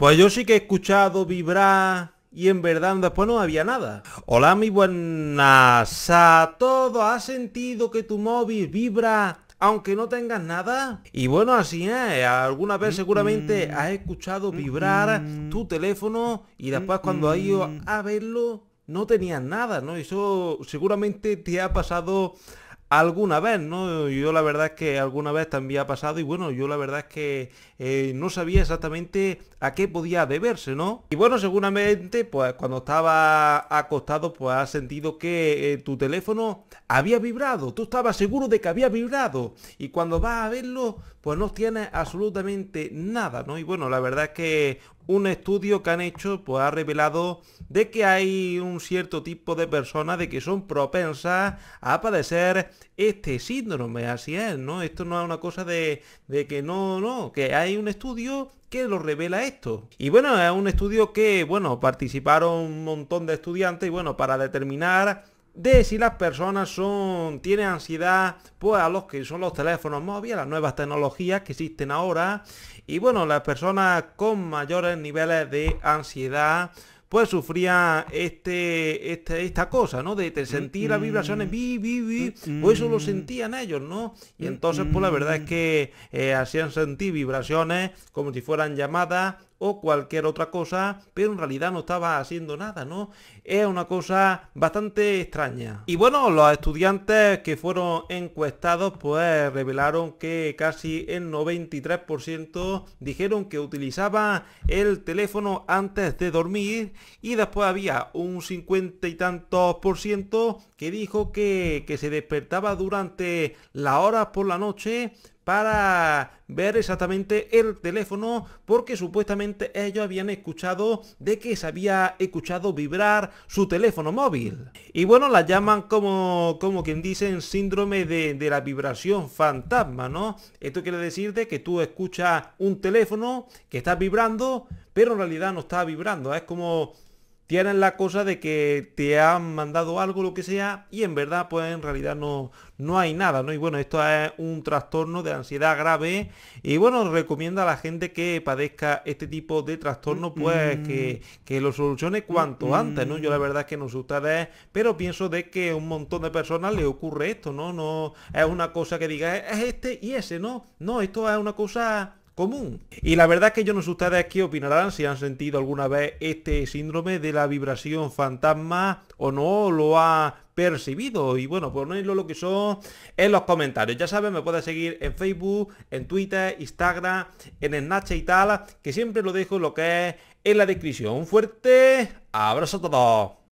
Pues yo sí que he escuchado vibrar y en verdad después no había nada. Hola, mi buenas a todos. ¿Has sentido que tu móvil vibra aunque no tengas nada. Y bueno, así es. Alguna vez seguramente has escuchado vibrar tu teléfono y después cuando has ido a verlo no tenías nada, ¿no? Eso seguramente te ha pasado alguna vez, ¿no? Yo la verdad es que alguna vez también ha pasado y bueno, yo la verdad es que eh, no sabía exactamente a qué podía deberse, ¿no? Y bueno, seguramente pues cuando estaba acostado pues has sentido que eh, tu teléfono había vibrado, tú estabas seguro de que había vibrado y cuando vas a verlo pues no tienes absolutamente nada, ¿no? Y bueno, la verdad es que un estudio que han hecho pues ha revelado de que hay un cierto tipo de personas de que son propensas a padecer este síndrome, así es, ¿no? Esto no es una cosa de, de que no, no, que hay un estudio que lo revela esto. Y bueno, es un estudio que, bueno, participaron un montón de estudiantes y bueno, para determinar de si las personas son tienen ansiedad pues a los que son los teléfonos móviles, las nuevas tecnologías que existen ahora y bueno, las personas con mayores niveles de ansiedad pues sufría este, este, esta cosa, ¿no? De, sentir las vibraciones, vi, vi, pues eso lo sentían ellos, ¿no? Y entonces, pues la verdad es que eh, hacían sentir vibraciones como si fueran llamadas o cualquier otra cosa, pero en realidad no estaba haciendo nada, ¿no? Es una cosa bastante extraña. Y bueno, los estudiantes que fueron encuestados pues revelaron que casi el 93% dijeron que utilizaba el teléfono antes de dormir y después había un 50 y tantos por ciento que dijo que, que se despertaba durante las horas por la noche para ver exactamente el teléfono porque supuestamente ellos habían escuchado de que se había escuchado vibrar su teléfono móvil. Y bueno, la llaman como, como quien dicen síndrome de, de la vibración fantasma, ¿no? Esto quiere decir de que tú escuchas un teléfono que está vibrando, pero en realidad no está vibrando. Es como tienen la cosa de que te han mandado algo, lo que sea, y en verdad, pues en realidad no, no hay nada, ¿no? Y bueno, esto es un trastorno de ansiedad grave. Y bueno, recomienda a la gente que padezca este tipo de trastorno, mm, pues mm. que, lo solucione cuanto mm, antes, ¿no? Yo la verdad es que no sé ustedes, pero pienso de que a un montón de personas le ocurre esto, ¿no? No es una cosa que diga, es este y ese, ¿no? No, esto es una cosa común. Y la verdad que yo no sé ustedes qué opinarán si han sentido alguna vez este síndrome de la vibración fantasma o no lo ha percibido. Y bueno, pues ponedlo lo que son en los comentarios. Ya saben, me puedes seguir en Facebook, en Twitter, Instagram, en Snapchat y tal, que siempre lo dejo lo que es en la descripción. fuerte abrazo a todos.